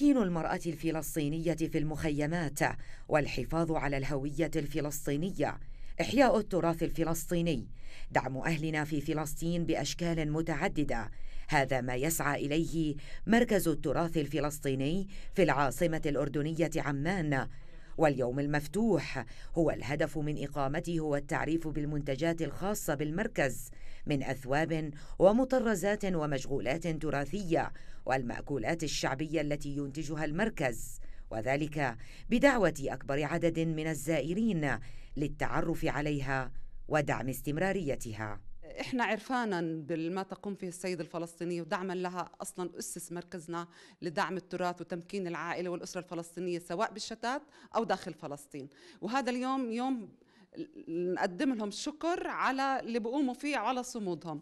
تمكين المرأة الفلسطينية في المخيمات والحفاظ على الهوية الفلسطينية إحياء التراث الفلسطيني دعم أهلنا في فلسطين بأشكال متعددة هذا ما يسعى إليه مركز التراث الفلسطيني في العاصمة الأردنية عمان واليوم المفتوح هو الهدف من إقامته هو التعريف بالمنتجات الخاصة بالمركز من أثواب ومطرزات ومشغولات تراثية والمأكولات الشعبية التي ينتجها المركز وذلك بدعوة أكبر عدد من الزائرين للتعرف عليها ودعم استمراريتها احنا عرفانا بما تقوم فيه السيدة الفلسطينية ودعما لها اصلا اسس مركزنا لدعم التراث وتمكين العائلة والاسرة الفلسطينية سواء بالشتات او داخل فلسطين وهذا اليوم يوم نقدم لهم شكر على اللي بقوموا فيه على صمودهم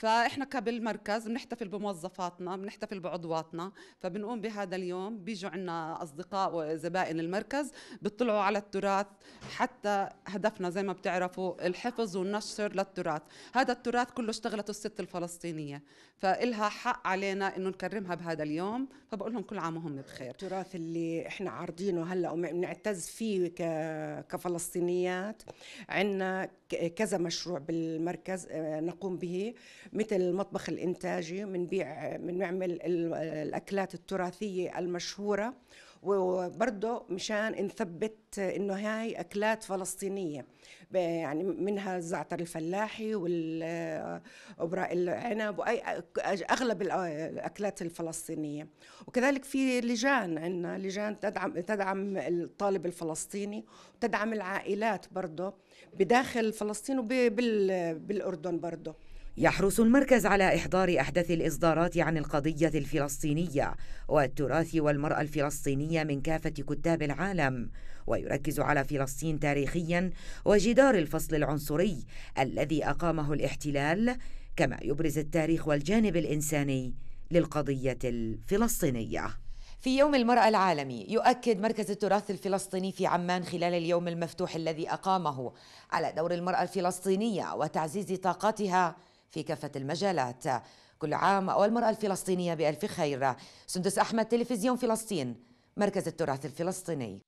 فاحنا كبالمركز بنحتفل بموظفاتنا بنحتفل بعضواتنا فبنقوم بهذا اليوم بيجوا عنا اصدقاء وزبائن المركز بيطلعوا على التراث حتى هدفنا زي ما بتعرفوا الحفظ والنشر للتراث هذا التراث كله اشتغلته الست الفلسطينيه فإلها حق علينا انه نكرمها بهذا اليوم فبقول لهم كل عام وهم بخير التراث اللي احنا عارضينه هلا وبنعتز فيه كفلسطينيات عندنا كذا مشروع بالمركز آه، نقوم به مثل المطبخ الانتاجي بنبيع بنعمل الاكلات التراثيه المشهوره وبرضه مشان نثبت انه هاي اكلات فلسطينيه يعني منها الزعتر الفلاحي وابراء العنب واي اغلب الاكلات الفلسطينيه وكذلك في لجان عندنا لجان تدعم تدعم الطالب الفلسطيني وتدعم العائلات برضه بداخل فلسطين وبالاردن برضه يحرص المركز على إحضار أحدث الإصدارات عن القضية الفلسطينية والتراث والمرأة الفلسطينية من كافة كتاب العالم ويركز على فلسطين تاريخيا وجدار الفصل العنصري الذي أقامه الاحتلال كما يبرز التاريخ والجانب الإنساني للقضية الفلسطينية في يوم المرأة العالمي يؤكد مركز التراث الفلسطيني في عمان خلال اليوم المفتوح الذي أقامه على دور المرأة الفلسطينية وتعزيز طاقتها في كافة المجالات كل عام والمرأة الفلسطينية بألف خير سندس أحمد تلفزيون فلسطين مركز التراث الفلسطيني